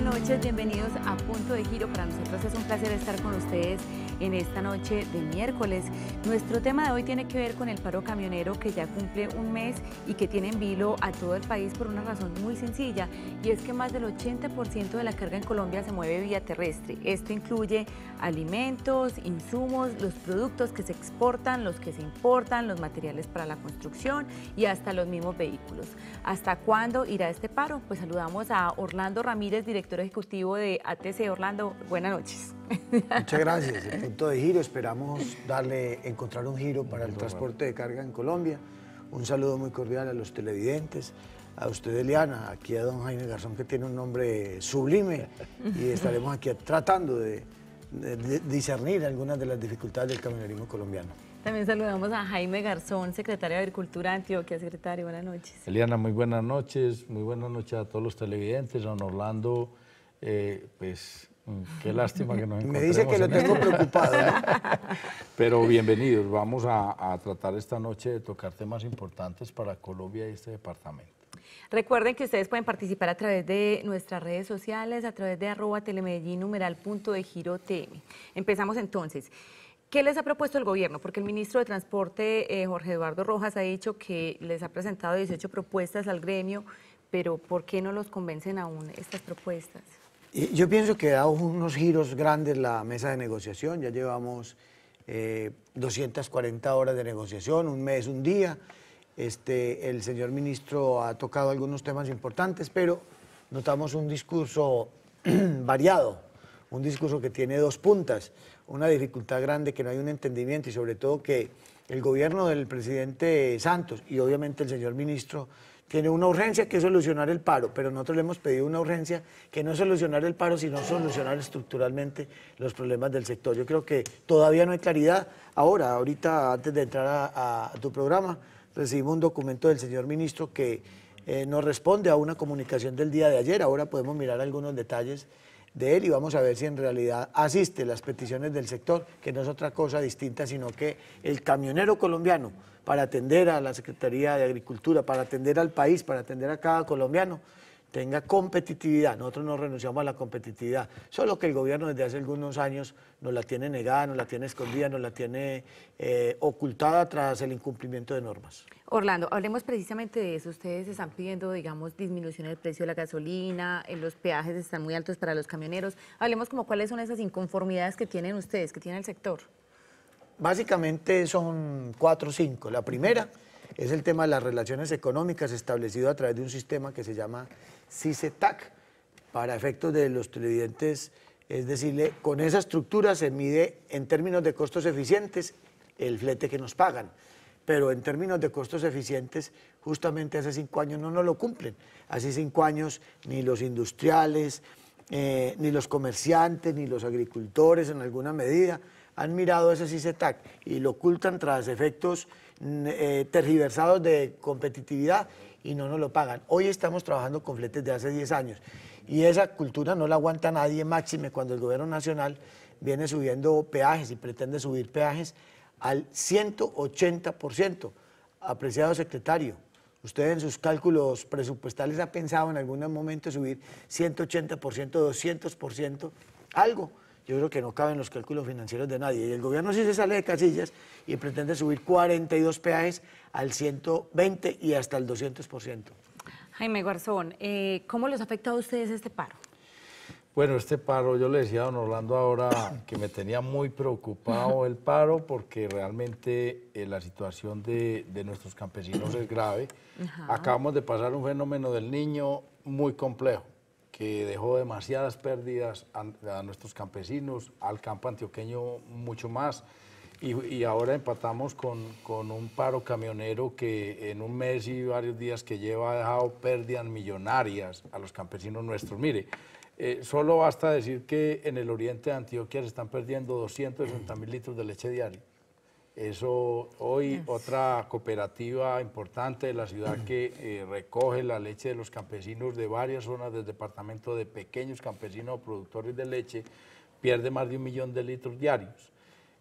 buenas noches, bienvenidos a Punto de Giro. Para nosotros es un placer estar con ustedes en esta noche de miércoles. Nuestro tema de hoy tiene que ver con el paro camionero que ya cumple un mes y que tiene en vilo a todo el país por una razón muy sencilla y es que más del 80% de la carga en Colombia se mueve vía terrestre. Esto incluye alimentos, insumos, los productos que se exportan, los que se importan, los materiales para la construcción y hasta los mismos vehículos. ¿Hasta cuándo irá este paro? Pues saludamos a Orlando Ramírez, director ejecutivo de ATC. Orlando, buenas noches. Muchas gracias. El punto de giro, esperamos darle, encontrar un giro para el transporte de carga en Colombia. Un saludo muy cordial a los televidentes, a usted Eliana, aquí a don Jaime Garzón que tiene un nombre sublime y estaremos aquí tratando de, discernir algunas de las dificultades del caminarismo colombiano. También saludamos a Jaime Garzón, secretario de Agricultura de Antioquia. Secretario, buenas noches. Eliana, muy buenas noches. Muy buenas noches a todos los televidentes. Don Orlando, eh, pues Mm, qué lástima que nos Me dice que lo tengo preocupado. Pero bienvenidos, vamos a, tratar esta noche de tocar temas importantes para Colombia y este departamento. Recuerden que ustedes pueden participar a través de nuestras redes sociales, a través de arroba telemedellín numeral punto de giro tm. Empezamos entonces. ¿Qué les ha propuesto el gobierno? Porque el ministro de Transporte, eh, Jorge Eduardo Rojas, ha dicho que les ha presentado 18 propuestas al gremio, pero ¿por qué no los convencen aún estas propuestas? Yo pienso que ha dado unos giros grandes la mesa de negociación. Ya llevamos 240 eh, horas de negociación, un mes, un día. Este, el señor ministro ha tocado algunos temas importantes, pero notamos un discurso variado, un discurso que tiene dos puntas, una dificultad grande, que no hay un entendimiento y sobre todo que el gobierno del presidente Santos y obviamente el señor ministro tiene una urgencia que solucionar el paro, pero nosotros le hemos pedido una urgencia que no es solucionar el paro, sino solucionar estructuralmente los problemas del sector. Yo creo que todavía no hay claridad. Ahora, ahorita, antes de entrar a, tu programa, recibimos un documento del señor ministro que eh, nos responde a una comunicación del día de ayer. Ahora podemos mirar algunos detalles de él y vamos a ver si en realidad asiste las peticiones del sector, que no es otra cosa distinta, sino que el camionero colombiano, para atender a la Secretaría de Agricultura, para atender al país, para atender a cada colombiano, tenga competitividad. Nosotros no renunciamos a la competitividad, solo que el gobierno desde hace algunos años nos la tiene negada, nos la tiene escondida, nos la tiene eh, ocultada tras el incumplimiento de normas. Orlando, hablemos precisamente de eso. Ustedes están pidiendo, digamos, disminución del precio de la gasolina, los peajes están muy altos para los camioneros. Hablemos como cuáles son esas inconformidades que tienen ustedes, que tiene el sector. Básicamente son cuatro o cinco. La primera es el tema de las relaciones económicas establecido a través de un sistema que se llama CICETAC Para efectos de los televidentes, es decirle, con esa estructura se mide en términos de costos eficientes el flete que nos pagan. Pero en términos de costos eficientes, justamente hace cinco años no nos lo cumplen. Hace cinco años ni los industriales, eh, ni los comerciantes, ni los agricultores en alguna medida han mirado ese CICETAC y lo ocultan tras efectos eh, tergiversados de competitividad y no nos lo pagan. Hoy estamos trabajando con fletes de hace 10 años y esa cultura no la aguanta nadie, máxime cuando el gobierno nacional viene subiendo peajes y pretende subir peajes al 180%. Apreciado secretario, usted en sus cálculos presupuestales ha pensado en algún momento subir 180%, 200%, algo yo creo que no caben los cálculos financieros de nadie. Y el gobierno sí se sale de casillas y pretende subir 42 peajes al 120 y hasta el 200%. Jaime Garzón, eh, ¿cómo les afecta a ustedes este paro? Bueno, este paro, yo le decía a don Orlando ahora que me tenía muy preocupado el paro porque realmente eh, la situación de, nuestros campesinos es grave. Acabamos de pasar un fenómeno del niño muy complejo que dejó demasiadas pérdidas a, nuestros campesinos, al campo antioqueño mucho más. Y, ahora empatamos con, un paro camionero que en un mes y varios días que lleva ha dejado pérdidas millonarias a los campesinos nuestros. Mire, eh, solo basta decir que en el oriente de Antioquia se están perdiendo 260 mil litros de leche diaria. Eso hoy otra cooperativa importante de la ciudad mm. que eh, recoge la leche de los campesinos de varias zonas del departamento de pequeños campesinos productores de leche pierde más de un millón de litros diarios.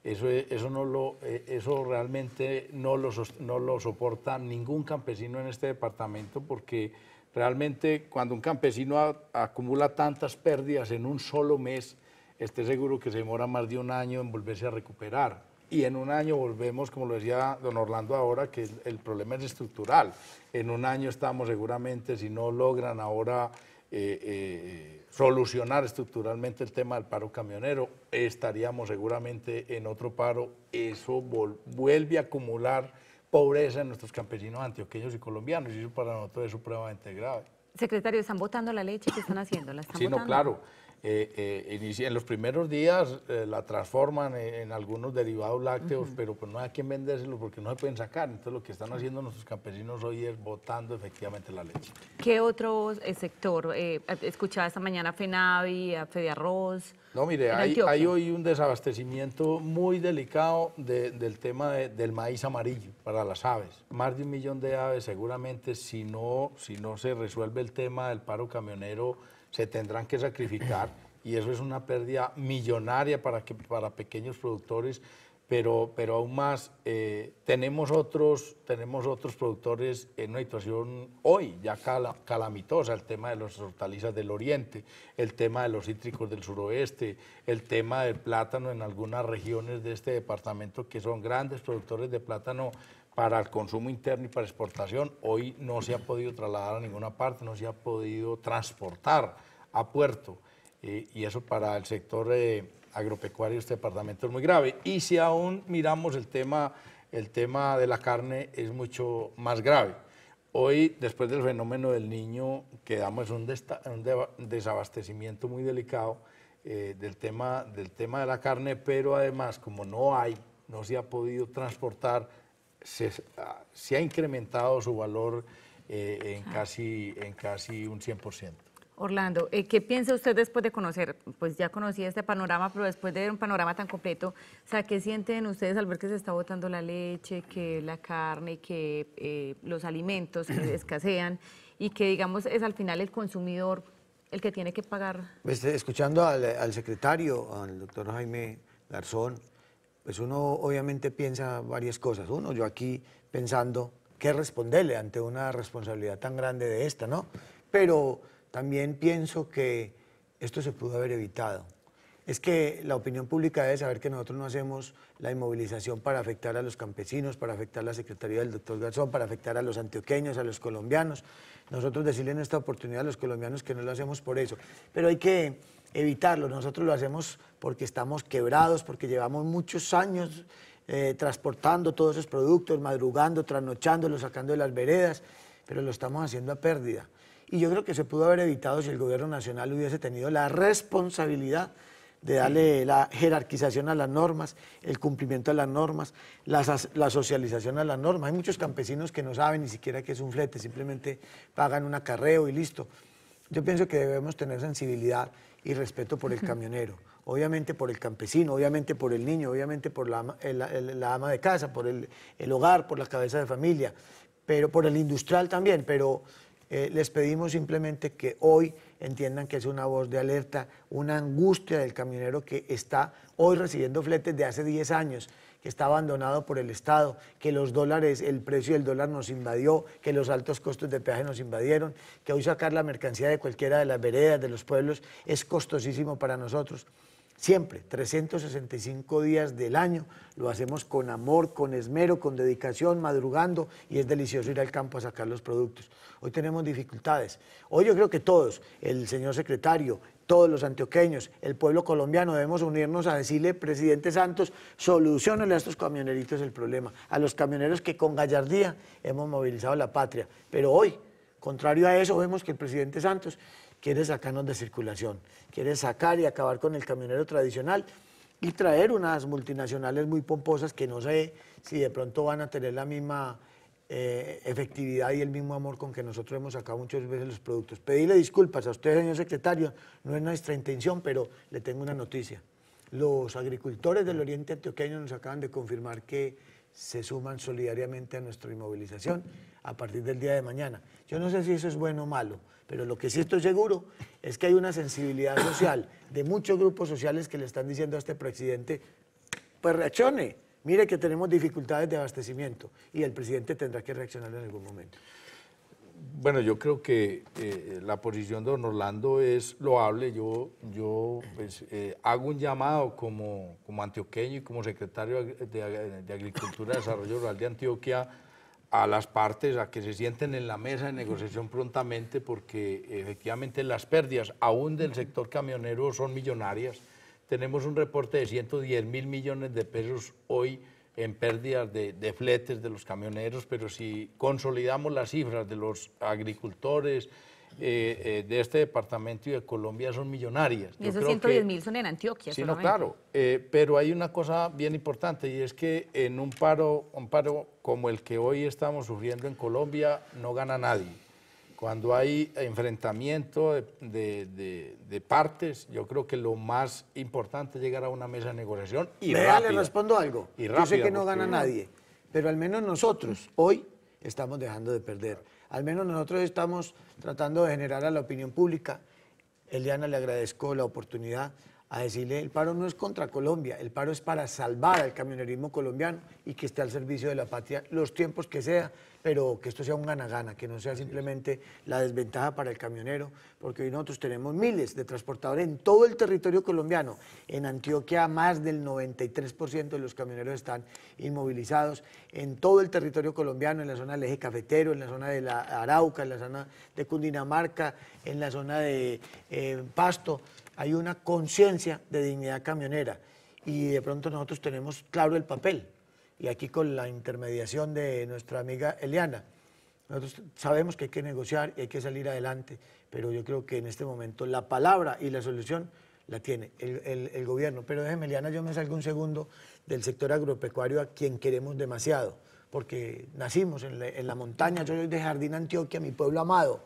Eso, e, no lo, e, eso realmente no lo, soporta ningún campesino en este departamento porque realmente cuando un campesino acumula tantas pérdidas en un solo mes, esté seguro que se demora más de un año en volverse a recuperar y en un año volvemos, como lo decía don Orlando ahora, que el, problema es estructural. En un año estamos seguramente, si no logran ahora eh, eh, solucionar estructuralmente el tema del paro camionero, estaríamos seguramente en otro paro. Eso vuelve a acumular pobreza en nuestros campesinos antioqueños y colombianos, y eso para nosotros es supremamente grave. Secretario, ¿están votando la leche? ¿Qué están haciendo? ¿La están sí, no, claro. Eh, eh, en los primeros días eh, la transforman en, algunos derivados lácteos, pero pues no hay a quién vendérselo porque no se pueden sacar. Entonces lo que están haciendo nuestros campesinos hoy es botando efectivamente la leche. ¿Qué otro sector? escuchaba esta mañana a FENAVI, a Fede Arroz. No, mire, hay, hoy un desabastecimiento muy delicado del tema del maíz amarillo para las aves. Más de un millón de aves seguramente si no, si no se resuelve el tema del paro camionero se tendrán que sacrificar y eso es una pérdida millonaria para, que, para pequeños productores, pero, pero aún más eh, tenemos, otros, tenemos otros productores en una situación hoy ya calamitosa, el tema de las hortalizas del oriente, el tema de los cítricos del suroeste, el tema del plátano en algunas regiones de este departamento que son grandes productores de plátano para el consumo interno y para exportación, hoy no se ha podido trasladar a ninguna parte, no se ha podido transportar a puerto. Eh, y eso para el sector agropecuario eh, agropecuario este departamento es muy grave. Y si aún miramos el tema, el tema de la carne es mucho más grave. Hoy, después del fenómeno del niño, quedamos en un, desabastecimiento muy delicado eh, del, tema, del tema de la carne, pero además, como no hay, no se ha podido transportar, Ah, se, ha incrementado su valor eh, en, ah. casi, en casi un 100%. Orlando, eh, ¿qué piensa usted después de conocer? Pues ya conocía este panorama, pero después de ver un panorama tan completo, sea, ¿qué sienten ustedes al ver que se está botando la leche, que la carne, que eh, los alimentos que escasean y que, digamos, es al final el consumidor el que tiene que pagar? Pues, escuchando al secretario, al doctor Jaime Garzón, pues uno obviamente piensa varias cosas. Uno, yo aquí pensando qué responderle ante una responsabilidad tan grande de esta, ¿no? Pero también pienso que esto se pudo haber evitado. Es que la opinión pública debe saber que nosotros no hacemos la inmovilización para afectar a los campesinos, para afectar a la Secretaría del doctor Garzón, para afectar a los antioqueños, a los colombianos. Nosotros decirle en esta oportunidad a los colombianos que no lo hacemos por eso. Pero hay que evitarlo. Nosotros lo hacemos porque estamos quebrados, porque llevamos muchos años eh, transportando todos esos productos, madrugando, trasnochándolos, sacando de las veredas, pero lo estamos haciendo a pérdida. Y yo creo que se pudo haber evitado si el gobierno nacional hubiese tenido la responsabilidad de darle la jerarquización a las normas, el cumplimiento a las normas, la, socialización a las normas. Hay muchos campesinos que no saben ni siquiera qué es un flete, simplemente pagan un acarreo y listo. Yo pienso que debemos tener sensibilidad y respeto por el camionero, obviamente por el campesino, obviamente por el niño, obviamente por la, ama de casa, por el, hogar, por la cabeza de familia, pero por el industrial también, pero eh, les pedimos simplemente que hoy entiendan que es una voz de alerta, una angustia del camionero que está hoy recibiendo fletes de hace 10 años está abandonado por el Estado, que los dólares, el precio del dólar nos invadió, que los altos costos de peaje nos invadieron, que hoy sacar la mercancía de cualquiera de las veredas, de los pueblos, es costosísimo para nosotros. Siempre, 365 días del año, lo hacemos con amor, con esmero, con dedicación, madrugando y es delicioso ir al campo a sacar los productos. Hoy tenemos dificultades. Hoy yo creo que todos, el señor secretario, todos los antioqueños, el pueblo colombiano, debemos unirnos a decirle, presidente Santos, solucionenle a estos camioneritos el problema, a los camioneros que con gallardía hemos movilizado la patria. Pero hoy, contrario a eso, vemos que el presidente Santos quiere sacarnos de circulación, quiere sacar y acabar con el camionero tradicional y traer unas multinacionales muy pomposas que no sé si de pronto van a tener la misma eh, efectividad y el mismo amor con que nosotros hemos sacado muchas veces los productos. Pedirle disculpas a usted, señor secretario, no es nuestra intención, pero le tengo una noticia. Los agricultores del Oriente Antioqueño nos acaban de confirmar que se suman solidariamente a nuestra inmovilización a partir del día de mañana. Yo no sé si eso es bueno o malo, pero lo que sí estoy seguro es que hay una sensibilidad social de muchos grupos sociales que le están diciendo a este presidente, pues reaccione, mire que tenemos dificultades de abastecimiento y el presidente tendrá que reaccionar en algún momento. Bueno, yo creo que eh, la posición de don Orlando es loable. Yo, yo pues, eh, hago un llamado como, como, antioqueño y como secretario de, de Agricultura y Desarrollo Rural de Antioquia a las partes a que se sienten en la mesa de negociación prontamente porque efectivamente las pérdidas aún del sector camionero son millonarias tenemos un reporte de 110 mil millones de pesos hoy en pérdidas de, fletes de los camioneros, pero si consolidamos las cifras de los agricultores eh, eh, de este departamento y de Colombia son millonarias. Y esos 110 mil son en Antioquia. no, claro. Eh, pero hay una cosa bien importante y es que en un paro, un paro como el que hoy estamos sufriendo en Colombia no gana nadie. Cuando hay enfrentamiento de, partes, yo creo que lo más importante es llegar a una mesa de negociación y Vea, le respondo algo. yo sé que no gana nadie, pero al menos nosotros hoy estamos dejando de perder. Al menos nosotros estamos tratando de generar a la opinión pública. Eliana, le agradezco la oportunidad a decirle, el paro no es contra Colombia, el paro es para salvar al camionerismo colombiano y que esté al servicio de la patria los tiempos que sea pero que esto sea un gana-gana, que no sea simplemente la desventaja para el camionero, porque hoy nosotros tenemos miles de transportadores en todo el territorio colombiano. En Antioquia más del 93% de los camioneros están inmovilizados, en todo el territorio colombiano, en la zona del eje cafetero, en la zona de la Arauca, en la zona de Cundinamarca, en la zona de eh, Pasto, hay una conciencia de dignidad camionera y de pronto nosotros tenemos claro el papel y aquí con la intermediación de nuestra amiga Eliana. Nosotros sabemos que hay que negociar y hay que salir adelante, pero yo creo que en este momento la palabra y la solución la tiene el, gobierno. Pero déjeme, Eliana, yo me salgo un segundo del sector agropecuario a quien queremos demasiado, porque nacimos en la, en la montaña, yo soy de Jardín Antioquia, mi pueblo amado,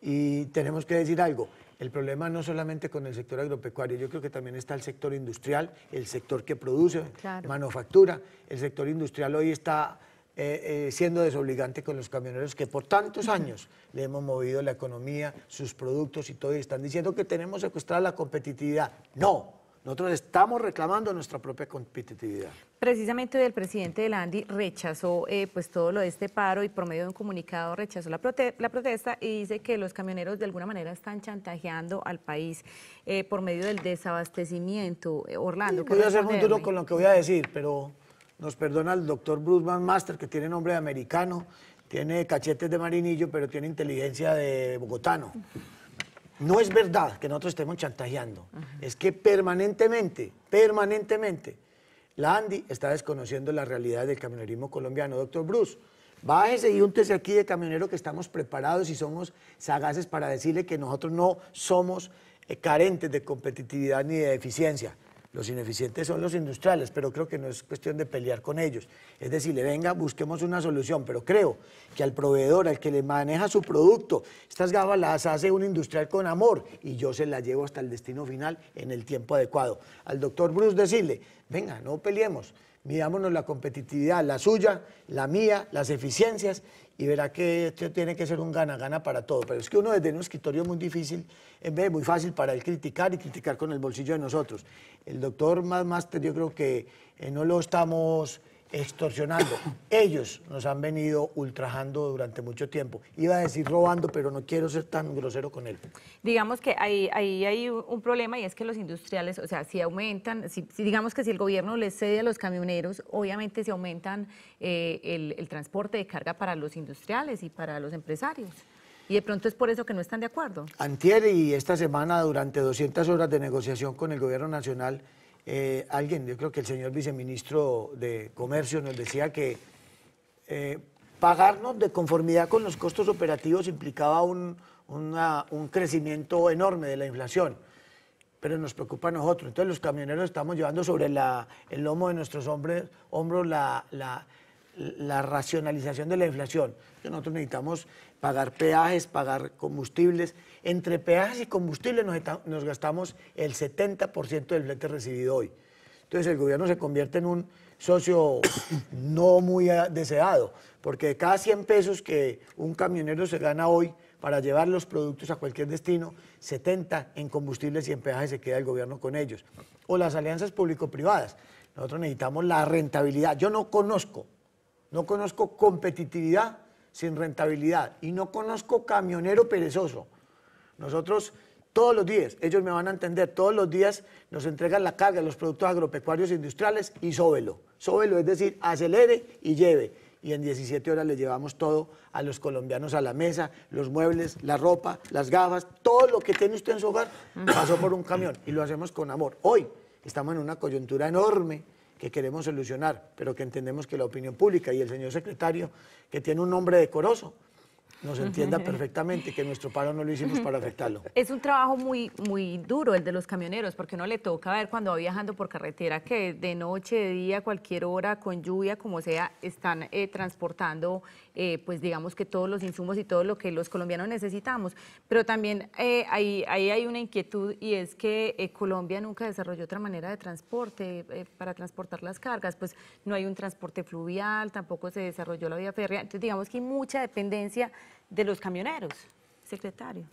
y tenemos que decir algo el problema no solamente con el sector agropecuario, yo creo que también está el sector industrial, el sector que produce, manufactura. El sector industrial hoy está eh, eh, siendo desobligante con los camioneros que por tantos años le hemos movido la economía, sus productos y todo, y están diciendo que tenemos secuestrada la competitividad. No, nosotros estamos reclamando nuestra propia competitividad. Precisamente el presidente la Andi rechazó eh, pues todo lo de este paro y por medio de un comunicado rechazó la, protesta y dice que los camioneros de alguna manera están chantajeando al país eh, por medio del desabastecimiento. Eh, Orlando. voy a ser muy duro con lo que voy a decir, pero nos perdona el doctor Bruce Van Master, que tiene nombre americano, tiene cachetes de marinillo, pero tiene inteligencia de bogotano. No es verdad que nosotros estemos chantajeando. Es que permanentemente, permanentemente, la Andy está desconociendo la realidad del camionerismo colombiano. Doctor Bruce, bájese y úntese aquí de camionero que estamos preparados y somos sagaces para decirle que nosotros no somos eh, carentes de competitividad ni de eficiencia. Los ineficientes son los industriales, pero creo que no es cuestión de pelear con ellos. Es le venga, busquemos una solución, pero creo que al proveedor, al que le maneja su producto, estas gafas las hace un industrial con amor y yo se las llevo hasta el destino final en el tiempo adecuado. Al doctor Bruce decirle, venga, no peleemos midámonos la competitividad, la suya, la mía, las eficiencias y verá que esto tiene que ser un gana-gana para todo. Pero es que uno desde un escritorio muy difícil, en vez de muy fácil para él criticar y criticar con el bolsillo de nosotros. El doctor más yo creo que eh, no lo estamos extorsionando. Ellos nos han venido ultrajando durante mucho tiempo. Iba a decir robando, pero no quiero ser tan grosero con él. Digamos que ahí, hay un problema y es que los industriales, o sea, si aumentan, digamos que si el gobierno les cede a los camioneros, obviamente se aumentan eh, el, el transporte de carga para los industriales y para los empresarios. Y de pronto es por eso que no están de acuerdo. Antier y esta semana, durante 200 horas de negociación con el gobierno nacional, eh, alguien, yo creo que el señor viceministro de Comercio nos decía que eh, pagarnos de conformidad con los costos operativos implicaba un, crecimiento enorme de la inflación, pero nos preocupa a nosotros. Entonces los camioneros estamos llevando sobre la, el lomo de nuestros hombres, hombros la, la racionalización de la inflación. Nosotros necesitamos pagar peajes, pagar combustibles entre peajes y combustibles nos, gastamos el 70% del flete recibido hoy. Entonces el gobierno se convierte en un socio no muy ah, deseado, porque de cada 100 pesos que un camionero se gana hoy para llevar los productos a cualquier destino, 70 en combustibles y en peajes se queda el gobierno con ellos. O las alianzas público-privadas. Nosotros necesitamos la rentabilidad. Yo no conozco, no conozco competitividad sin rentabilidad y no conozco camionero perezoso. Nosotros todos los días, ellos me van a entender, todos los días nos entregan la carga, de los productos agropecuarios e industriales y sóbelo. Sóbelo, es decir, acelere y lleve. Y en 17 horas le llevamos todo a los colombianos a la mesa, los muebles, la ropa, las gafas, todo lo que tiene usted en su hogar pasó por un camión y lo hacemos con amor. Hoy estamos en una coyuntura enorme que queremos solucionar, pero que entendemos que la opinión pública y el señor secretario, que tiene un nombre decoroso, nos entienda perfectamente que nuestro paro no lo hicimos para afectarlo. Es un trabajo muy, muy duro el de los camioneros, porque no le toca ver cuando va viajando por carretera que de noche, de día, cualquier hora, con lluvia, como sea, están eh, transportando, eh, pues digamos que todos los insumos y todo lo que los colombianos necesitamos. Pero también eh, ahí, ahí, hay una inquietud y es que Colombia nunca desarrolló otra manera de transporte para transportar las cargas, pues no hay un transporte fluvial, tampoco se desarrolló la vía férrea, entonces digamos que hay mucha dependencia de los camioneros, secretario.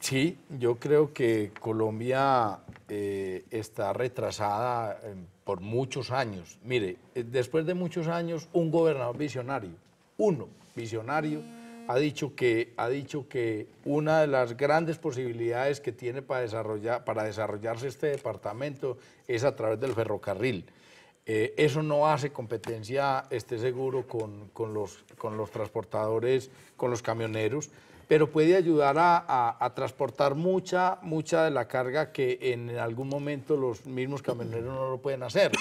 Sí, yo creo que Colombia eh, está retrasada eh, por muchos años. Mire, eh, después de muchos años, un gobernador visionario, uno visionario, ha dicho que, ha dicho que una de las grandes posibilidades que tiene para, desarrollar, para desarrollarse este departamento es a través del ferrocarril. Eh, eso no hace competencia, esté seguro, con, los, con los transportadores, con los camioneros, pero puede ayudar a, a, transportar mucha, mucha de la carga que en algún momento los mismos camioneros no lo pueden hacer.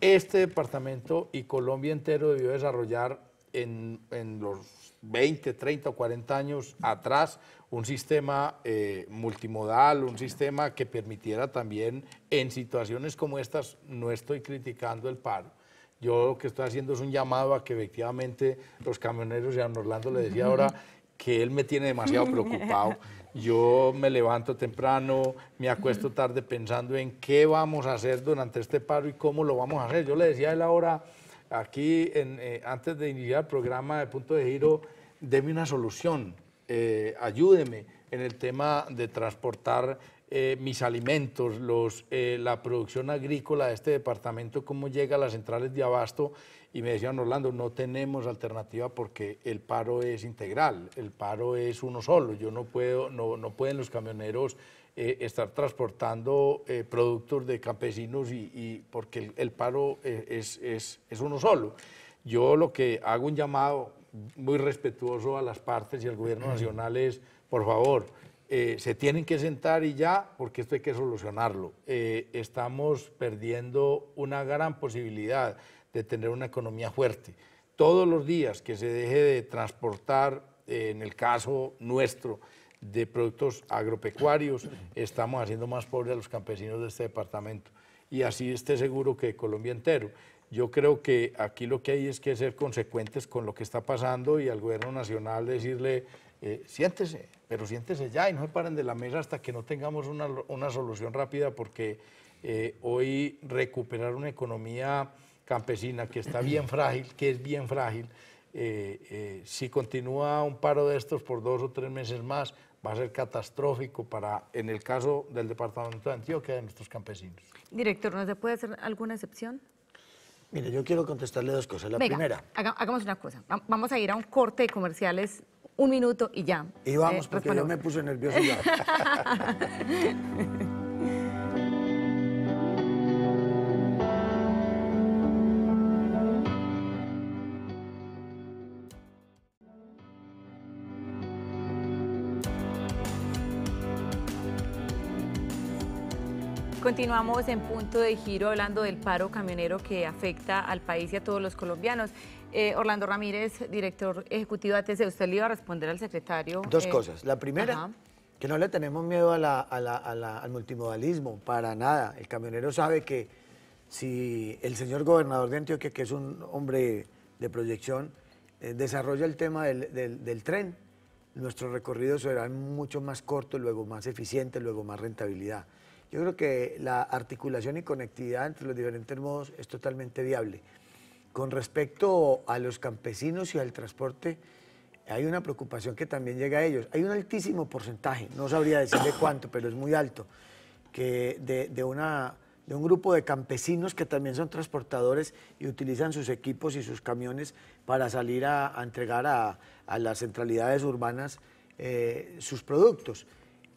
Este departamento y Colombia entero debió desarrollar en, los 20, 30 o 40 años atrás un sistema eh, multimodal, un sistema que permitiera también en situaciones como estas, no estoy criticando el paro. Yo lo que estoy haciendo es un llamado a que efectivamente los camioneros, ya Orlando le decía ahora, que él me tiene demasiado preocupado. Yo me levanto temprano, me acuesto tarde pensando en qué vamos a hacer durante este paro y cómo lo vamos a hacer. Yo le decía a él ahora Aquí, eh, antes de iniciar el programa de Punto de Giro, deme una solución, eh, ayúdeme en el tema de transportar eh, mis alimentos, la producción agrícola de este departamento, cómo llega a las centrales de abasto. Y me decían, Orlando, no tenemos alternativa porque el paro es integral, el paro es uno solo, yo no puedo, no, no pueden los camioneros eh, estar transportando eh, productos de campesinos y, porque el, paro eh, es, es, es, uno solo. Yo lo que hago un llamado muy respetuoso a las partes y al gobierno nacional es, por favor, se tienen que sentar y ya, porque esto hay que solucionarlo. estamos perdiendo una gran posibilidad de tener una economía fuerte. Todos los días que se deje de transportar, en el caso nuestro, de productos agropecuarios, estamos haciendo más pobres a los campesinos de este departamento. Y así esté seguro que Colombia entero. Yo creo que aquí lo que hay es que ser consecuentes con lo que está pasando y al gobierno nacional decirle, eh, siéntese, pero siéntese ya y no se paren de la mesa hasta que no tengamos una, una solución rápida porque eh, hoy recuperar una economía campesina que está bien frágil, que es bien frágil, eh, si continúa un paro de estos por dos o tres meses más, va a ser catastrófico para, en el caso del departamento de Antioquia, de nuestros campesinos. Director, ¿no se puede hacer alguna excepción? Mire, yo quiero contestarle dos cosas. La primera. hagamos una cosa. Vamos a ir a un corte de comerciales, un minuto y ya. Y vamos, eh, porque yo me puse nervioso ya. Continuamos en punto de giro hablando del paro camionero que afecta al país y a todos los colombianos. Eh, Orlando Ramírez, director ejecutivo de ATC, usted le iba a responder al secretario. Dos eh, cosas. La primera, que no le tenemos miedo al multimodalismo, para nada. El camionero sabe que si el señor gobernador de Antioquia, que es un hombre de proyección, eh, desarrolla el tema del, del tren, nuestros recorridos serán mucho más cortos, luego más eficientes, luego más rentabilidad. Yo creo que la articulación y conectividad entre los diferentes modos es totalmente viable. Con respecto a los campesinos y al transporte, hay una preocupación que también llega a ellos. Hay un altísimo porcentaje, no sabría decirle cuánto, pero es muy alto, que de, de, un grupo de campesinos que también son transportadores y utilizan sus equipos y sus camiones para salir a, entregar a, las centralidades urbanas eh, sus productos.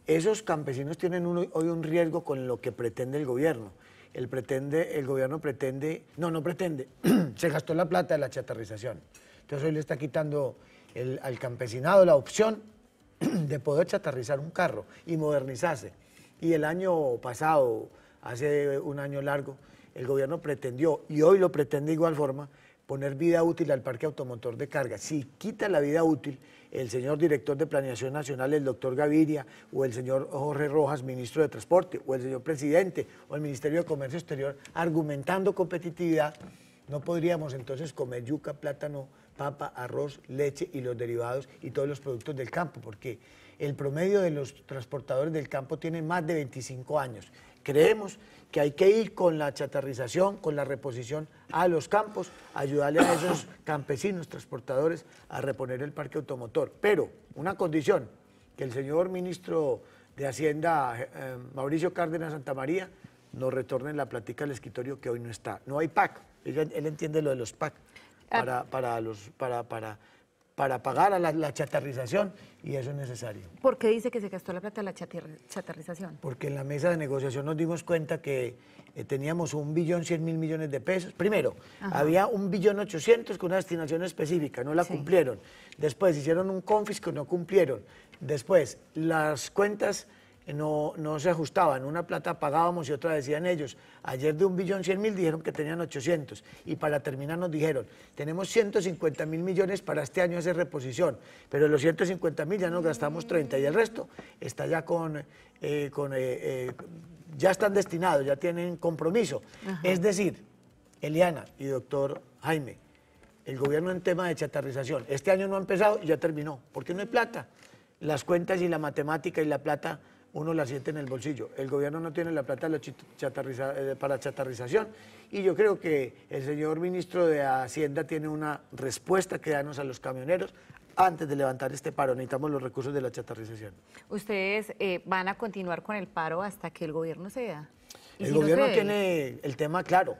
Esos campesinos tienen hoy un riesgo con lo que pretende el gobierno. El, pretende, el gobierno pretende, no, no pretende, se gastó la plata de la chatarrización. Entonces hoy le está quitando al campesinado la opción de poder chatarrizar un carro y modernizarse. Y el año pasado, hace un año largo, el gobierno pretendió, y hoy lo pretende de igual forma, poner vida útil al parque automotor de carga. Si quita la vida útil, el señor director de Planeación Nacional, el doctor Gaviria, o el señor Jorge Rojas, ministro de Transporte, o el señor presidente, o el Ministerio de Comercio Exterior, argumentando competitividad, no podríamos entonces comer yuca, plátano, papa, arroz, leche y los derivados y todos los productos del campo, porque el promedio de los transportadores del campo tiene más de 25 años creemos que hay que ir con la chatarrización, con la reposición a los campos, ayudarle a esos campesinos transportadores a reponer el parque automotor. Pero una condición, que el señor ministro de Hacienda, eh, Mauricio Cárdenas Santamaría, nos retorne la plática al escritorio que hoy no está. No hay PAC, él, entiende lo de los PAC ah. para, para, los, para, para para pagar a la, la, chatarrización y eso es necesario. ¿Por qué dice que se gastó la plata en la chatarrización? Porque en la mesa de negociación nos dimos cuenta que eh, teníamos un billón cien mil millones de pesos. Primero, había un billón ochocientos con una destinación específica, no la cumplieron. Después hicieron un confisco, no cumplieron. Después, las cuentas eh, no, se ajustaban. Una plata pagábamos y otra decían ellos. Ayer de un billón cien mil dijeron que tenían 800. Y para terminar nos dijeron, tenemos 150 mil millones para este año hacer reposición. Pero los 150 mil ya nos gastamos 30 y el resto está ya con... Eh, eh, ya están destinados, ya tienen compromiso. Es decir, Eliana y doctor Jaime, el gobierno en tema de chatarrización, este año no ha empezado y ya terminó, porque no hay plata. Las cuentas y la matemática y la plata uno la siente en el bolsillo. El gobierno no tiene la plata eh, para chatarrización y yo creo que el señor ministro de Hacienda tiene una respuesta que darnos a los camioneros antes de levantar este paro. Necesitamos los recursos de la chatarrización. ¿Ustedes eh, van a continuar con el paro hasta que el gobierno sea? El gobierno tiene el tema claro.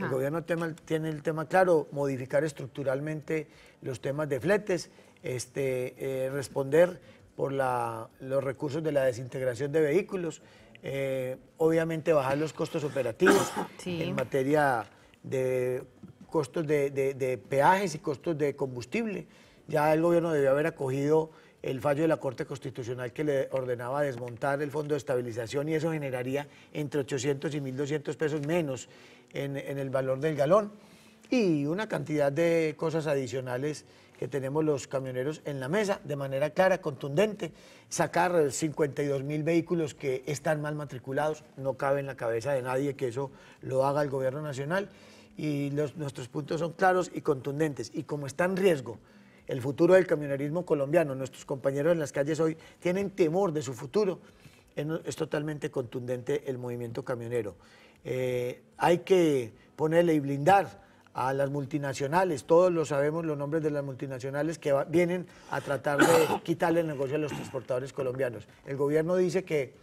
El gobierno tiene el tema claro, modificar estructuralmente los temas de fletes, este, eh, responder por los recursos de la desintegración de vehículos, eh, obviamente bajar los costos operativos en materia de costos de, peajes y costos de combustible. Ya el gobierno debió haber acogido el fallo de la Corte Constitucional que le ordenaba desmontar el Fondo de Estabilización y eso generaría entre 800 y 1.200 pesos menos en el valor del galón y una cantidad de cosas adicionales que tenemos los camioneros en la mesa de manera clara, contundente, sacar 52 mil vehículos que están mal matriculados, no cabe en la cabeza de nadie que eso lo haga el gobierno nacional y nuestros puntos son claros y contundentes y como está en riesgo el futuro del camionerismo colombiano, nuestros compañeros en las calles hoy tienen temor de su futuro, es totalmente contundente el movimiento camionero. Eh, hay que ponerle y blindar a las multinacionales, todos lo sabemos, los nombres de las multinacionales que vienen a tratar de quitarle el negocio a los transportadores colombianos. El gobierno dice que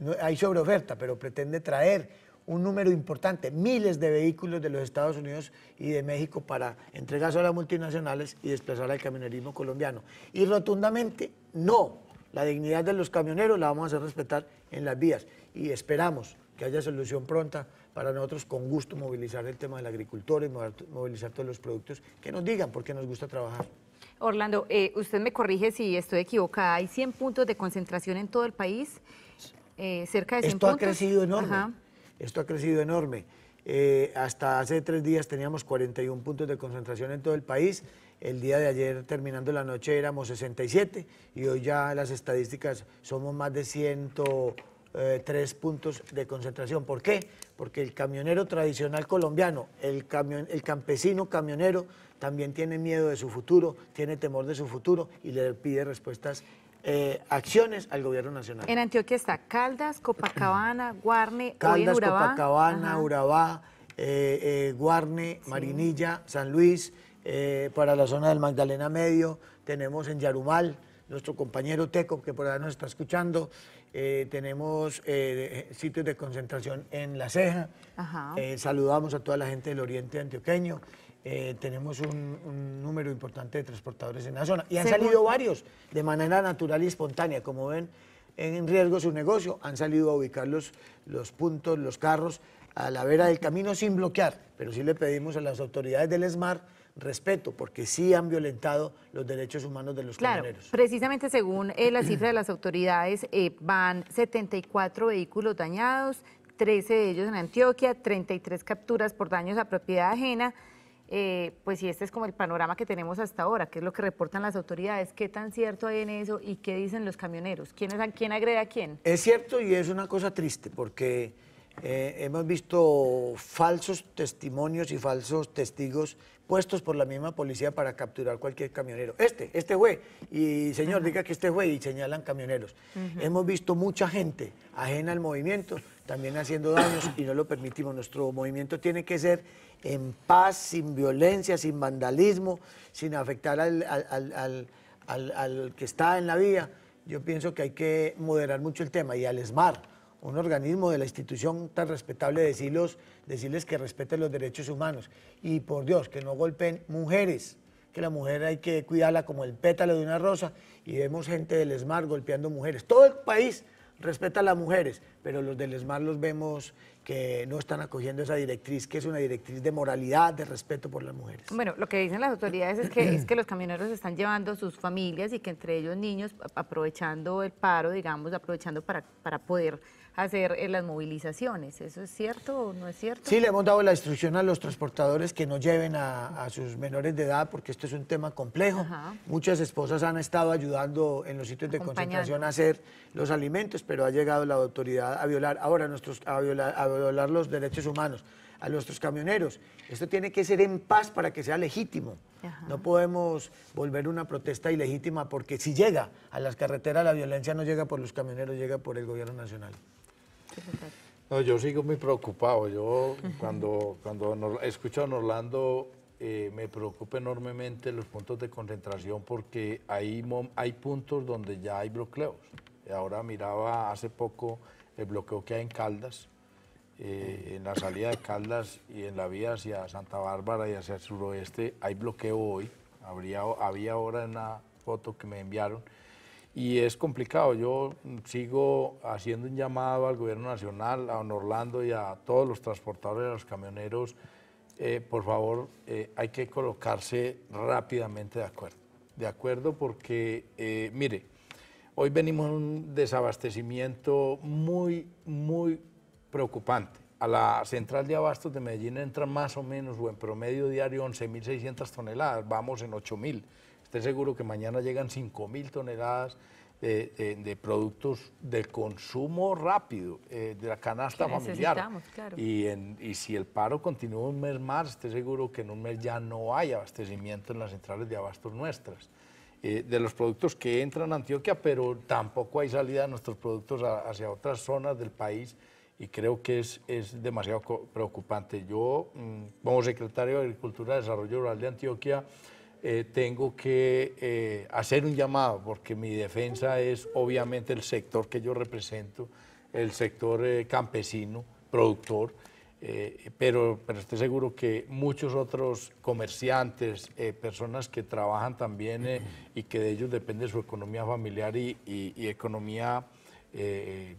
no, hay sobreoferta, pero pretende traer un número importante, miles de vehículos de los Estados Unidos y de México para entregarse a las multinacionales y desplazar al camionerismo colombiano. Y rotundamente, no, la dignidad de los camioneros la vamos a hacer respetar en las vías y esperamos que haya solución pronta para nosotros con gusto movilizar el tema del agricultor y movilizar todos los productos que nos digan por qué nos gusta trabajar. Orlando, eh, usted me corrige si estoy equivocada. Hay 100 puntos de concentración en todo el país, eh, cerca de 100 Esto ha crecido enorme. Esto eh, ha crecido enorme. hasta hace tres días teníamos 41 puntos de concentración en todo el país. El día de ayer, terminando la noche, éramos 67 y hoy ya las estadísticas somos más de 100 eh, tres puntos de concentración. ¿Por qué? Porque el camionero tradicional colombiano, el, campesino camionero, también tiene miedo de su futuro, tiene temor de su futuro y le pide respuestas eh, acciones al gobierno nacional. En Antioquia está Caldas, Copacabana, Guarne, Caldas, Copacabana, Urabá, eh, Guarne, Marinilla, San Luis, para la zona del Magdalena Medio, tenemos en Yarumal, nuestro compañero Teco, que por allá nos está escuchando, eh, tenemos eh, sitios de concentración en La Ceja, eh, saludamos a toda la gente del oriente antioqueño, tenemos un, número importante de transportadores en la zona y han salido varios de manera natural y espontánea, como ven en riesgo su negocio, han salido a ubicar los, los puntos, los carros a la vera del camino sin bloquear, pero sí le pedimos a las autoridades del ESMAR respeto, porque sí han violentado los derechos humanos de los claro, camioneros. Precisamente según eh, la cifra de las autoridades, eh, van 74 vehículos dañados, 13 de ellos en Antioquia, 33 capturas por daños a propiedad ajena. Eh, pues y este es como el panorama que tenemos hasta ahora, que es lo que reportan las autoridades, qué tan cierto hay en eso y qué dicen los camioneros, quién, es a, quién agrede a quién. Es cierto y es una cosa triste porque eh, hemos visto falsos testimonios y falsos testigos puestos por la misma policía para capturar cualquier camionero. Este, este juez, y señor, diga que este juez, y señalan camioneros. Hemos visto mucha gente ajena al movimiento, también haciendo daños, y no lo permitimos. Nuestro movimiento tiene que ser en paz, sin violencia, sin vandalismo, sin afectar al, que está en la vía. Yo pienso que hay que moderar mucho el tema, y al ESMAR un organismo de la institución tan respetable decirlos, decirles que respeten los derechos humanos y por Dios, que no golpeen mujeres, que la mujer hay que cuidarla como el pétalo de una rosa y vemos gente del ESMAR golpeando mujeres. Todo el país respeta a las mujeres, pero los del ESMAR los vemos que no están acogiendo esa directriz, que es una directriz de moralidad, de respeto por las mujeres. Bueno, lo que dicen las autoridades es que, es que los camioneros están llevando a sus familias y que entre ellos niños, aprovechando el paro, digamos, aprovechando para, para poder hacer eh, las movilizaciones. ¿Eso es cierto o no es cierto? Sí, le hemos dado la instrucción a los transportadores que no lleven a, sus menores de edad porque esto es un tema complejo. Muchas esposas han estado ayudando en los sitios de concentración a hacer los alimentos, pero ha llegado la autoridad a violar ahora nuestros, a violar, los derechos humanos a nuestros camioneros. Esto tiene que ser en paz para que sea legítimo. No podemos volver una protesta ilegítima porque si llega a las carreteras la violencia no llega por los camioneros, llega por el gobierno nacional. No, yo sigo muy preocupado. Yo cuando, cuando escucho a Orlando eh, me preocupa enormemente los puntos de concentración porque hay, hay puntos donde ya hay bloqueos. Ahora miraba hace poco el bloqueo que hay en Caldas, eh, en la salida de Caldas y en la vía hacia Santa Bárbara y hacia el suroeste, hay bloqueo hoy. Habría, había ahora una foto que me enviaron y es complicado. Yo sigo haciendo un llamado al Gobierno Nacional, a Don Orlando y a todos los transportadores, a los camioneros, eh, por favor, eh, hay que colocarse rápidamente de acuerdo. De acuerdo porque, eh, mire, hoy venimos en un desabastecimiento muy, muy preocupante. A la central de abastos de Medellín entra más o menos, o en promedio diario, 11.600 toneladas, vamos en 8.000 esté seguro que mañana llegan 5.000 toneladas de, productos de consumo rápido, eh, de la canasta familiar. Y, en, y, si el paro continúa un mes más, esté seguro que en un mes ya no hay abastecimiento en las centrales de abastos nuestras. Eh, de los productos que entran a Antioquia, pero tampoco hay salida de nuestros productos hacia otras zonas del país y creo que es, es demasiado preocupante. Yo, mm, como secretario de Agricultura y Desarrollo Rural de Antioquia, eh, tengo que eh, hacer un llamado, porque mi defensa es obviamente el sector que yo represento, el sector eh, campesino, productor, pero, pero estoy seguro que muchos otros comerciantes, personas que trabajan también y que de ellos depende su economía familiar y economía que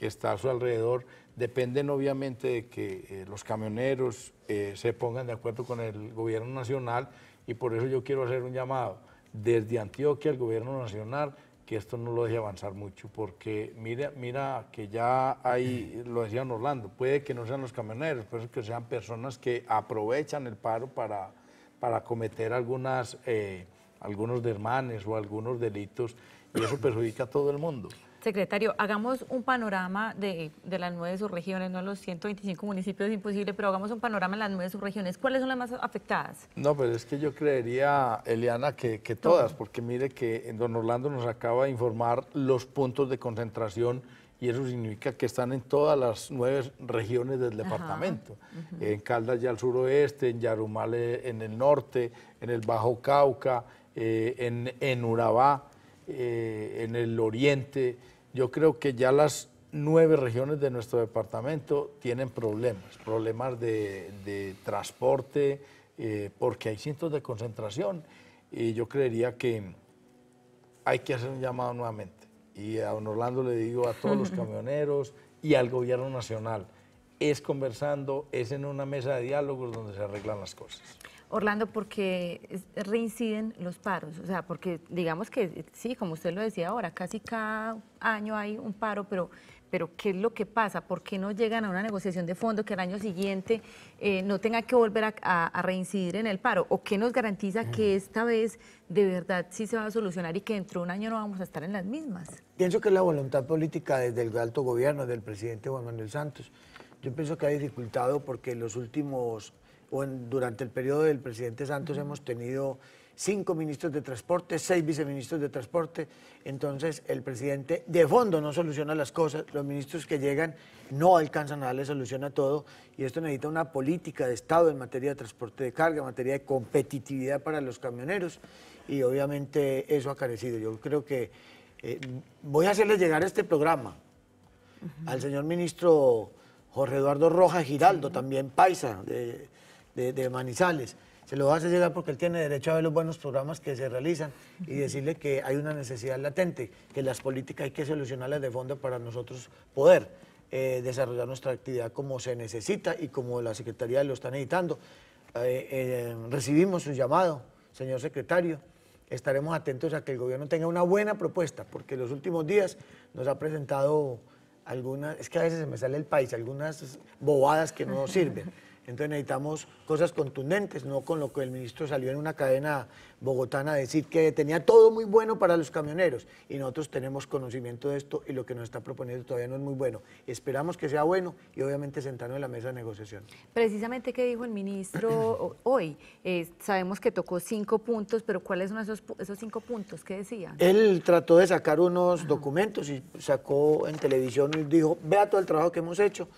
está a su alrededor, dependen obviamente de que los camioneros se pongan de acuerdo con el gobierno nacional y por eso yo quiero hacer un llamado desde Antioquia al gobierno nacional que esto no lo deje avanzar mucho, porque mira, mira que ya hay, lo decían Orlando, puede que no sean los camioneros, pero que sean personas que aprovechan el paro para, para cometer algunas, eh, algunos desmanes o algunos delitos, y eso perjudica a todo el mundo. Secretario, hagamos un panorama de, las nueve subregiones, no los 125 municipios, es imposible, pero hagamos un panorama de las nueve subregiones. ¿Cuáles son las más afectadas? No, pero es que yo creería, Eliana, que, todas, porque mire que eh, don Orlando nos acaba de informar los puntos de concentración y eso significa que están en todas las nueve regiones del departamento. En Caldas ya al suroeste, en Yarumal eh, en el norte, en el Bajo Cauca, eh, en, en Urabá, en el oriente yo creo que ya las nueve regiones de nuestro departamento tienen problemas, problemas de, transporte, eh, porque hay cientos de concentración y yo creería que hay que hacer un llamado nuevamente. Y a don Orlando le digo a todos los camioneros y al gobierno nacional, es conversando, es en una mesa de diálogos donde se arreglan las cosas. Orlando, porque reinciden los paros, o sea, porque digamos que sí, como usted lo decía ahora, casi cada año hay un paro, pero, pero ¿qué es lo que pasa? ¿Por qué no llegan a una negociación de fondo que al año siguiente eh, no tenga que volver a, reincidir en el paro? ¿O qué nos garantiza que mm. esta vez de verdad sí se va a solucionar y que dentro de un año no vamos a estar en las mismas? Pienso que la voluntad política desde el alto gobierno, del presidente Juan Manuel Santos, yo pienso que ha dificultado porque los últimos o durante el periodo del presidente Santos hemos tenido cinco ministros de transporte, seis viceministros de transporte. Entonces, el presidente de fondo no soluciona las cosas, los ministros que llegan no alcanzan a darle solución a todo y esto necesita una política de Estado en materia de transporte de carga, en materia de competitividad para los camioneros y obviamente eso ha carecido. Yo creo que eh, voy a hacerle llegar este programa al señor ministro Jorge Eduardo Rojas Giraldo, también paisa. De, de, Manizales. Se lo hace llegar porque él tiene derecho a ver los buenos programas que se realizan y decirle que hay una necesidad latente, que las políticas hay que solucionarlas de fondo para nosotros poder eh, desarrollar nuestra actividad como se necesita y como la Secretaría lo está necesitando. Eh, eh, recibimos su llamado, señor secretario. Estaremos atentos a que el gobierno tenga una buena propuesta, porque los últimos días nos ha presentado algunas, es que a veces se me sale el país, algunas bobadas que no sirven. Entonces necesitamos cosas contundentes, no con lo que el ministro salió en una cadena bogotana a decir que tenía todo muy bueno para los camioneros. Y nosotros tenemos conocimiento de esto y lo que nos está proponiendo todavía no es muy bueno. Esperamos que sea bueno y obviamente sentarnos en la mesa de negociación. Precisamente, ¿qué dijo el ministro hoy? Eh, sabemos que tocó cinco puntos, pero ¿cuáles son esos, cinco puntos? ¿Qué decía? Él trató de sacar unos documentos y sacó en televisión y dijo, vea todo el trabajo que hemos hecho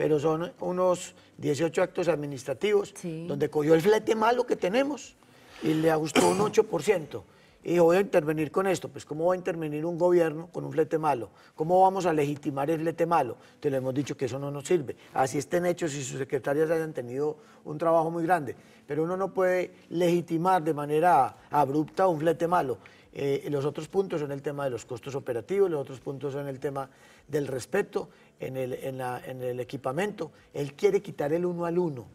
pero son unos 18 actos administrativos donde cogió el flete malo que tenemos y le ajustó un 8%. Y dijo, voy a intervenir con esto. Pues, ¿cómo va a intervenir un gobierno con un flete malo? ¿Cómo vamos a legitimar el flete malo? Te lo hemos dicho que eso no nos sirve. Así estén hechos y sus secretarias hayan tenido un trabajo muy grande. Pero uno no puede legitimar de manera abrupta un flete malo. Eh, los otros puntos son el tema de los costos operativos, los otros puntos son el tema del respeto, en el, en, el equipamiento, él quiere quitar el uno al uno.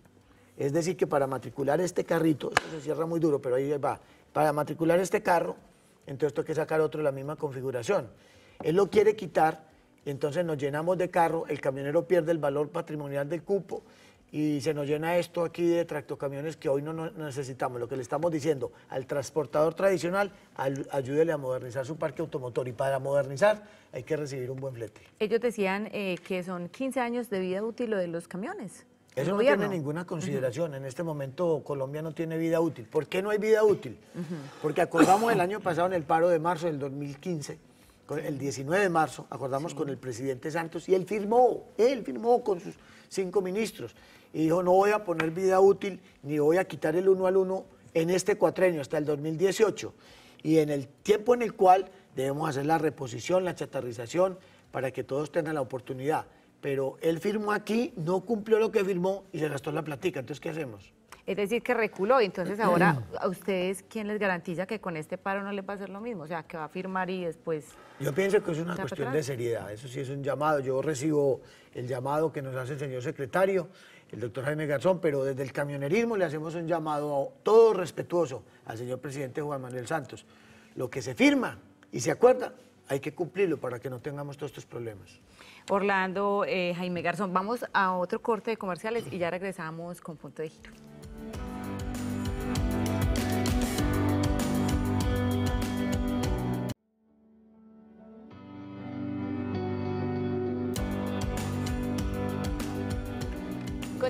Es decir, que para matricular este carrito, esto se cierra muy duro, pero ahí va, para matricular este carro, entonces tengo que sacar otro de la misma configuración. Él lo quiere quitar, entonces nos llenamos de carro, el camionero pierde el valor patrimonial del cupo, y se nos llena esto aquí de tractocamiones que hoy no necesitamos. Lo que le estamos diciendo al transportador tradicional, ayúdele a modernizar su parque automotor y para modernizar hay que recibir un buen flete. Ellos decían eh, que son 15 años de vida útil lo de los camiones. Eso no tiene ninguna consideración. En este momento Colombia no tiene vida útil. ¿Por qué no hay vida útil? Porque acordamos el año pasado en el paro de marzo del 2015, el 19 de marzo, acordamos con el presidente Santos y él firmó, él firmó con sus cinco ministros. Y dijo, no voy a poner vida útil ni voy a quitar el uno al uno en este cuatrenio hasta el 2018. Y en el tiempo en el cual debemos hacer la reposición, la chatarrización, para que todos tengan la oportunidad. Pero él firmó aquí, no cumplió lo que firmó y se gastó la platica. Entonces, ¿qué hacemos? Es decir, que reculó. Entonces, ahora, ¿a ustedes quién les garantiza que con este paro no les va a hacer lo mismo? O sea, que va a firmar y después. Yo pienso que es una cuestión de seriedad. Eso sí es un llamado. Yo recibo el llamado que nos hace el señor secretario, el doctor Jaime Garzón, pero desde el camionerismo le hacemos un llamado todo respetuoso al señor presidente Juan Manuel Santos. Lo que se firma y se acuerda hay que cumplirlo para que no tengamos todos estos problemas. Orlando, eh, Jaime Garzón, vamos a otro corte de comerciales y ya regresamos con Punto de Giro.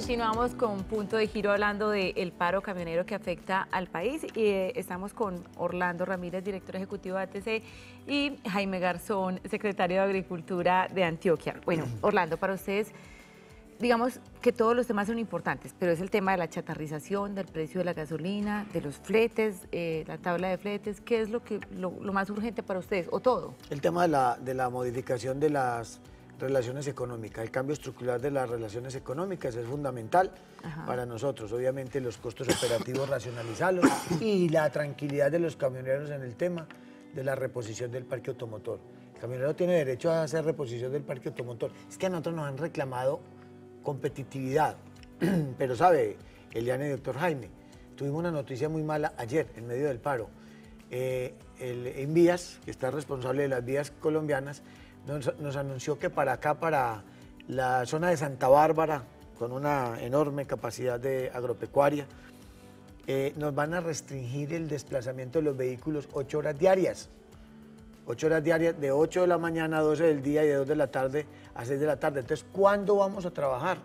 Continuamos con un Punto de Giro hablando del paro camionero que afecta al país. Y, eh, estamos con Orlando Ramírez, director ejecutivo de ATC, y Jaime Garzón, secretario de Agricultura de Antioquia. Bueno, Orlando, para ustedes, digamos que todos los temas son importantes, pero es el tema de la chatarrización, del precio de la gasolina, de los fletes, eh, la tabla de fletes. ¿Qué es lo, que, más urgente para ustedes o todo? El tema de la, de la modificación de las relaciones económicas. El cambio estructural de las relaciones económicas es fundamental para nosotros. Obviamente los costos operativos racionalizarlos y la tranquilidad de los camioneros en el tema de la reposición del parque automotor. El camionero tiene derecho a hacer reposición del parque automotor. Es que a nosotros nos han reclamado competitividad, pero sabe, Eliane y doctor Jaime, tuvimos una noticia muy mala ayer en medio del paro. Eh, el, en vías, que está responsable de las vías colombianas, nos, anunció que para acá, para la zona de Santa Bárbara, con una enorme capacidad de agropecuaria, eh, nos van a restringir el desplazamiento de los vehículos ocho horas diarias. Ocho horas diarias, de 8 de la mañana a 12 del día y de 2 de la tarde a 6 de la tarde. Entonces, ¿cuándo vamos a trabajar?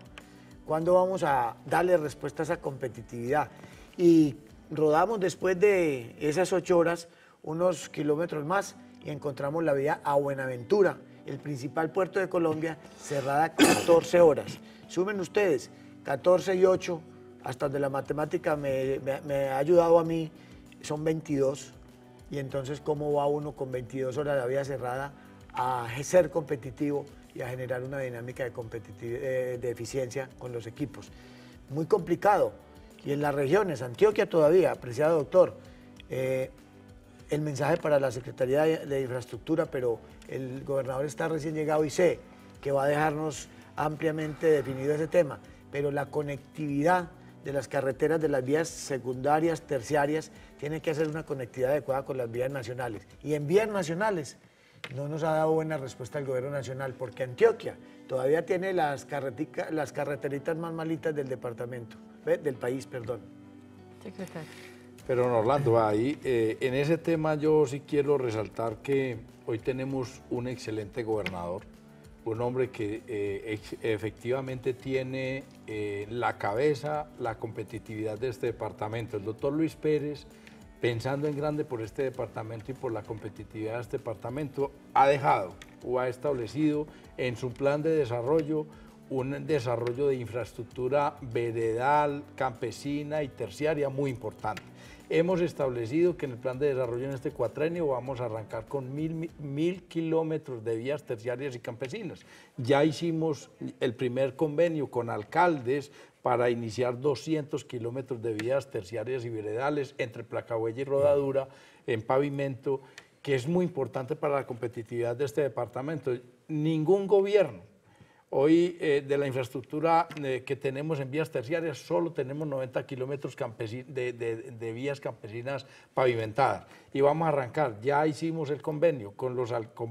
¿Cuándo vamos a darle respuesta a esa competitividad? Y rodamos después de esas ocho horas unos kilómetros más y encontramos la vía a Buenaventura el principal puerto de Colombia, cerrada 14 horas. Sumen ustedes 14 y 8, hasta donde la matemática me, ha ayudado a mí, son 22. Y entonces, ¿cómo va uno con 22 horas de vía cerrada a ser competitivo y a generar una dinámica de, competitividad eh, de eficiencia con los equipos? Muy complicado. Y en las regiones, Antioquia todavía, apreciado doctor, eh, el mensaje para la Secretaría de Infraestructura, pero el gobernador está recién llegado y sé que va a dejarnos ampliamente definido ese tema, pero la conectividad de las carreteras de las vías secundarias, terciarias, tiene que hacer una conectividad adecuada con las vías nacionales. Y en vías nacionales no nos ha dado buena respuesta el gobierno nacional, porque Antioquia todavía tiene las, las carreteritas más malitas del departamento, del país, perdón. Pero don Orlando, ahí, eh, en ese tema yo sí quiero resaltar que hoy tenemos un excelente gobernador, un hombre que eh, efectivamente tiene eh, la cabeza, la competitividad de este departamento. El doctor Luis Pérez, pensando en grande por este departamento y por la competitividad de este departamento, ha dejado o ha establecido en su plan de desarrollo un desarrollo de infraestructura veredal, campesina y terciaria muy importante. Hemos establecido que en el plan de desarrollo en este cuatrenio vamos a arrancar con mil, kilómetros de vías terciarias y campesinas. Ya hicimos el primer convenio con alcaldes para iniciar 200 kilómetros de vías terciarias y veredales entre Placahuella y Rodadura en pavimento, que es muy importante para la competitividad de este departamento. Ningún gobierno Hoy eh, de la infraestructura eh, que tenemos en vías terciarias, solo tenemos 90 kilómetros de, vías campesinas pavimentadas. Y vamos a arrancar, ya hicimos el convenio con,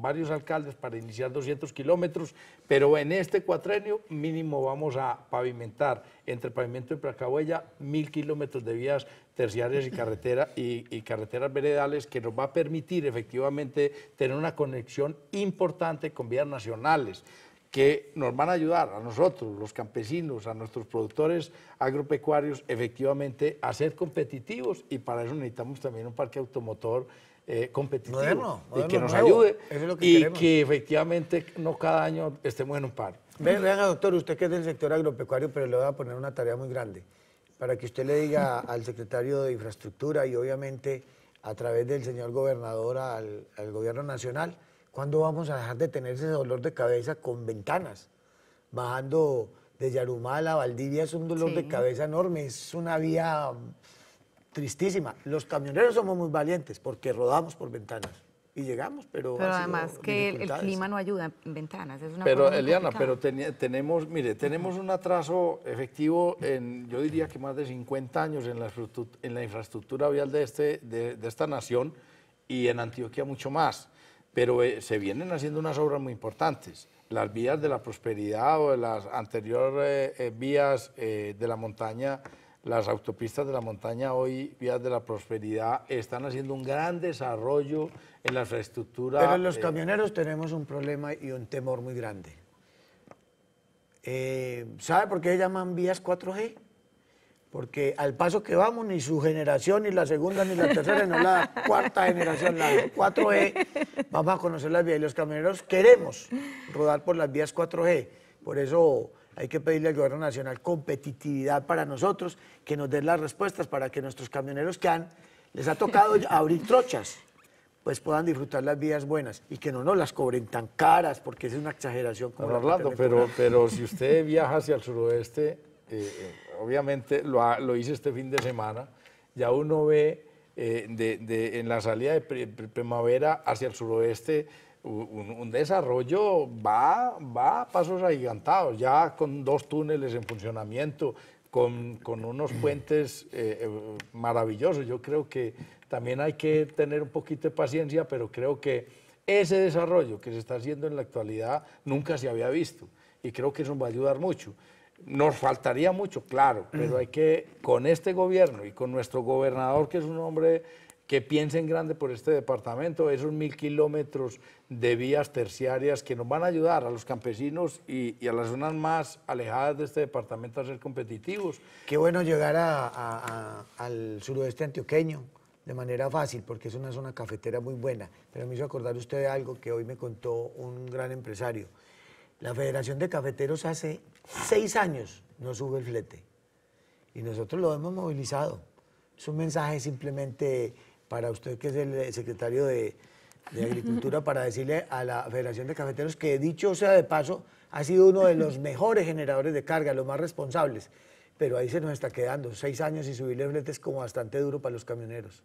varios alcaldes para iniciar 200 kilómetros, pero en este cuatrenio mínimo vamos a pavimentar entre Pavimento y Placahuella mil kilómetros de vías terciarias y, carretera, y, y, carreteras veredales que nos va a permitir efectivamente tener una conexión importante con vías nacionales que nos van a ayudar a nosotros, los campesinos, a nuestros productores agropecuarios, efectivamente a ser competitivos y para eso necesitamos también un parque automotor eh, competitivo y que nos ayude y que efectivamente no cada año estemos en un parque. Vean, doctor, usted que es del sector agropecuario, pero le voy a poner una tarea muy grande para que usted le diga al secretario de Infraestructura y obviamente a través del señor gobernador al gobierno nacional ¿Cuándo vamos a dejar de tener ese dolor de cabeza con ventanas? Bajando de Yarumala a Valdivia es un dolor de cabeza enorme, es una vía tristísima. Los camioneros somos muy valientes porque rodamos por ventanas y llegamos, pero... Pero además que el, clima no ayuda en ventanas, es una Pero Eliana, pero tenemos, mire, tenemos un atraso efectivo en, yo diría que más de 50 años en la, en la infraestructura vial de, este, de, de esta nación y en Antioquia mucho más pero eh, se vienen haciendo unas obras muy importantes. Las vías de la prosperidad o las anteriores eh, eh, vías de la montaña, las autopistas de la montaña hoy, vías de la prosperidad, están haciendo un gran desarrollo en la infraestructura. Pero los camioneros tenemos un problema y un temor muy grande. ¿Sabe por qué llaman vías 4G? porque al paso que vamos, ni su generación, ni la segunda, ni la tercera, ni la cuarta generación, la 4G, e, vamos a conocer las vías y los camioneros queremos rodar por las vías 4G. Por eso hay que pedirle al Gobierno Nacional competitividad para nosotros, que nos den las respuestas para que nuestros camioneros que han, les ha tocado abrir trochas, pues puedan disfrutar las vías buenas y que no nos las cobren tan caras, porque es una exageración. Como Orlando, pero, pero si usted viaja hacia el suroeste... Eh, eh, obviamente lo, hice este fin de semana, ya uno ve eh, en la salida de primavera hacia el suroeste un, desarrollo va, va a pasos agigantados, ya con dos túneles en funcionamiento, con, unos puentes eh, eh, maravillosos. Yo creo que también hay que tener un poquito de paciencia, pero creo que ese desarrollo que se está haciendo en la actualidad nunca se había visto y creo que eso va a ayudar mucho. Nos faltaría mucho, claro, pero hay que, con este gobierno y con nuestro gobernador, que es un hombre que piensa en grande por este departamento, esos mil kilómetros de vías terciarias que nos van a ayudar a los campesinos y, a las zonas más alejadas de este departamento a ser competitivos. Qué bueno llegar al suroeste antioqueño de manera fácil, porque es una zona cafetera muy buena, pero me hizo acordar usted de algo que hoy me contó un gran empresario. La Federación de Cafeteros hace seis años no sube el flete. Y nosotros lo hemos movilizado. Es un mensaje simplemente para usted que es el secretario de, Agricultura para decirle a la Federación de Cafeteros que, dicho sea de paso, ha sido uno de los mejores generadores de carga, los más responsables. Pero ahí se nos está quedando. Seis años y subirle flete es como bastante duro para los camioneros.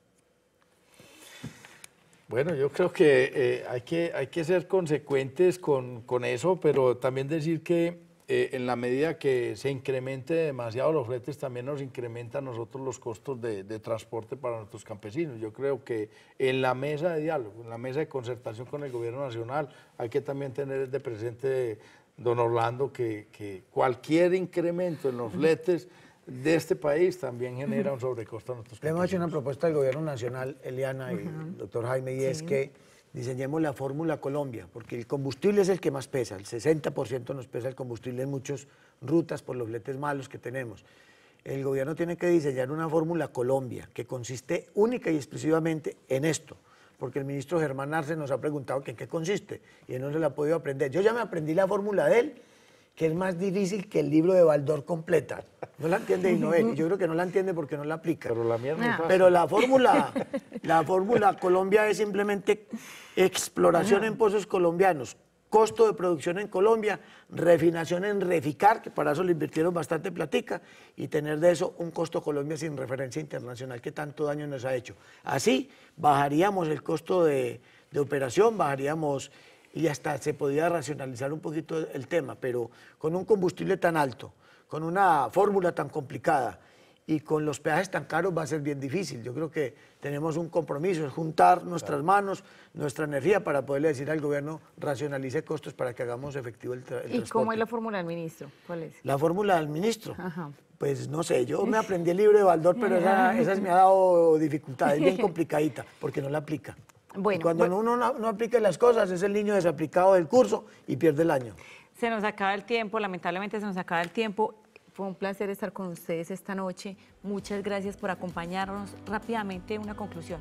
Bueno, yo creo que, eh, hay que hay que ser consecuentes con, con eso, pero también decir que eh, en la medida que se incremente demasiado los fletes, también nos incrementan a nosotros los costos de, transporte para nuestros campesinos. Yo creo que en la mesa de diálogo, en la mesa de concertación con el Gobierno Nacional, hay que también tener de presente, don Orlando, que, cualquier incremento en los fletes de este país también genera un sobrecosto a nuestros campesinos. hemos hecho una propuesta del Gobierno Nacional, Eliana y doctor Jaime, y es que diseñemos la fórmula Colombia, porque el combustible es el que más pesa, el 60% nos pesa el combustible en muchas rutas por los letes malos que tenemos. El gobierno tiene que diseñar una fórmula Colombia que consiste única y exclusivamente en esto, porque el ministro Germán Arce nos ha preguntado que en qué consiste y él no se la ha podido aprender. Yo ya me aprendí la fórmula de él, que es más difícil que el libro de Baldor completa. No la entiende Inoel, yo creo que no la entiende porque no la aplica. Pero la Pero la fórmula, la fórmula Colombia es simplemente exploración en pozos colombianos, costo de producción en Colombia, refinación en Reficar, que para eso le invirtieron bastante platica, y tener de eso un costo Colombia sin referencia internacional que tanto daño nos ha hecho. Así bajaríamos el costo de, de operación, bajaríamos y hasta se podía racionalizar un poquito el tema, pero con un combustible tan alto, con una fórmula tan complicada y con los peajes tan caros va a ser bien difícil. Yo creo que tenemos un compromiso, es juntar nuestras manos, nuestra energía para poderle decir al gobierno racionalice costos para que hagamos efectivo el, transporte. ¿Y cómo es la fórmula del ministro? ¿Cuál es? La fórmula del ministro. Pues no sé, yo me aprendí el libro de Baldor, pero esa, esa me ha dado dificultades, bien complicadita, porque no la aplica cuando uno no, aplica las cosas, es el niño desaplicado del curso y pierde el año. Se nos acaba el tiempo, lamentablemente se nos acaba el tiempo. Fue un placer estar con ustedes esta noche. Muchas gracias por acompañarnos. Rápidamente, una conclusión.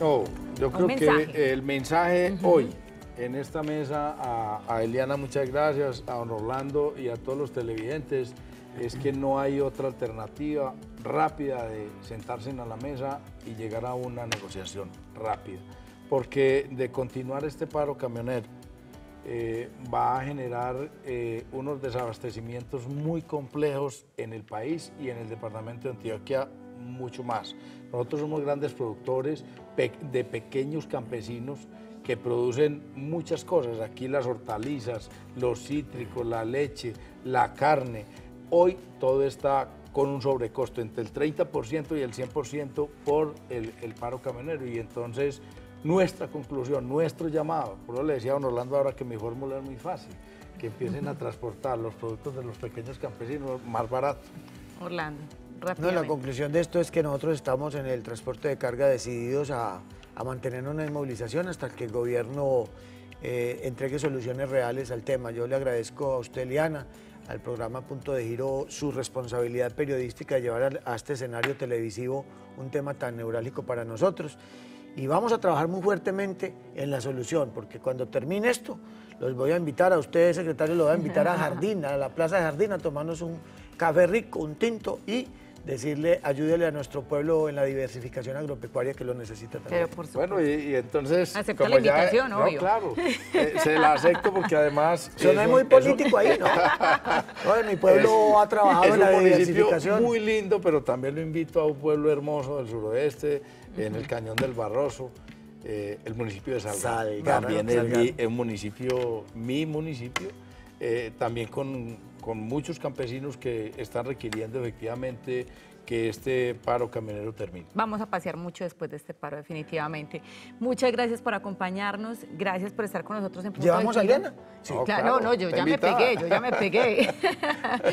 yo creo que el mensaje hoy en esta mesa a, a, Eliana, muchas gracias, a don Orlando y a todos los televidentes, es que no hay otra alternativa rápida de sentarse a la mesa y llegar a una negociación rápida, porque de continuar este paro camionero eh, va a generar eh, unos desabastecimientos muy complejos en el país y en el departamento de Antioquia mucho más. Nosotros somos grandes productores de pequeños campesinos que producen muchas cosas, aquí las hortalizas, los cítricos, la leche, la carne. Hoy todo está con un sobrecosto entre el 30% y el 100% por el, paro camionero. Y entonces nuestra conclusión, nuestro llamado, por eso le decía a don Orlando ahora que mi fórmula es muy fácil, que empiecen a transportar los productos de los pequeños campesinos más baratos. Orlando, rápido No, la conclusión de esto es que nosotros estamos en el transporte de carga decididos a, mantener una inmovilización hasta que el gobierno eh, entregue soluciones reales al tema. Yo le agradezco a usted, Liana, al programa Punto de Giro su responsabilidad periodística de llevar a, este escenario televisivo un tema tan neurálgico para nosotros. Y vamos a trabajar muy fuertemente en la solución, porque cuando termine esto, los voy a invitar a ustedes, secretario, los voy a invitar a Jardín, a la Plaza de Jardín, a tomarnos un café rico, un tinto y decirle, ayúdele a nuestro pueblo en la diversificación agropecuaria que lo necesita también. Pero por bueno, y, entonces... Acepta la invitación, obvio. No, claro, eh, se la acepto porque además... no es muy político ahí, ¿no? bueno mi pueblo ha trabajado en la diversificación. muy lindo, pero también lo invito a un pueblo hermoso del suroeste, en el Cañón del Barroso, eh, el municipio de Salgado. también es mi municipio, mi municipio, eh, también con con muchos campesinos que están requiriendo efectivamente que este paro camionero termine. Vamos a pasear mucho después de este paro, definitivamente. Muchas gracias por acompañarnos, gracias por estar con nosotros en Punto ¿Llevamos a Elena? Sí, no, no, yo ya me pegué, yo ya me pegué.